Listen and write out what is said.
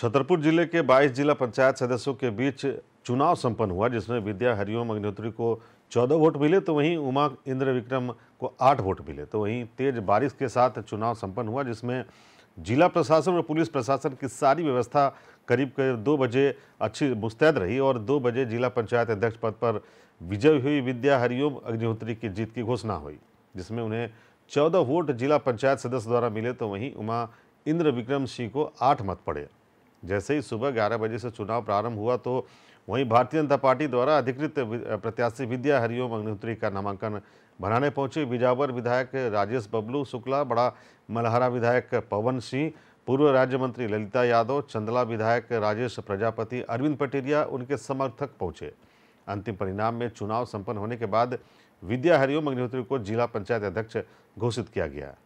छतरपुर जिले के 22 जिला पंचायत सदस्यों के बीच चुनाव संपन्न हुआ जिसमें विद्या हरिओम अग्निहोत्री को 14 वोट मिले तो वहीं उमा इंद्र विक्रम को 8 वोट मिले तो वहीं तेज बारिश के साथ चुनाव संपन्न हुआ जिसमें जिला प्रशासन और पुलिस प्रशासन की सारी व्यवस्था करीब करीब दो बजे अच्छी मुस्तैद रही और दो बजे जिला पंचायत अध्यक्ष पद पर विजयी हुई विद्या हरिओम अग्निहोत्री की जीत की घोषणा हुई जिसमें उन्हें चौदह वोट जिला पंचायत सदस्य द्वारा मिले तो वहीं उमा इंद्र विक्रम सिंह को आठ मत पड़े जैसे ही सुबह ग्यारह बजे से चुनाव प्रारंभ हुआ तो वहीं भारतीय जनता पार्टी द्वारा अधिकृत प्रत्याशी विद्या हरिओम अग्निहोत्री का नामांकन भराने पहुंचे बिजावर विधायक राजेश बबलू शुक्ला बड़ा मलहरा विधायक पवन सिंह पूर्व राज्य मंत्री ललिता यादव चंदला विधायक राजेश प्रजापति अरविंद पटेरिया उनके समर्थक पहुंचे अंतिम परिणाम में चुनाव संपन्न होने के बाद विद्या हरिओम अग्निहोत्री को जिला पंचायत अध्यक्ष घोषित किया गया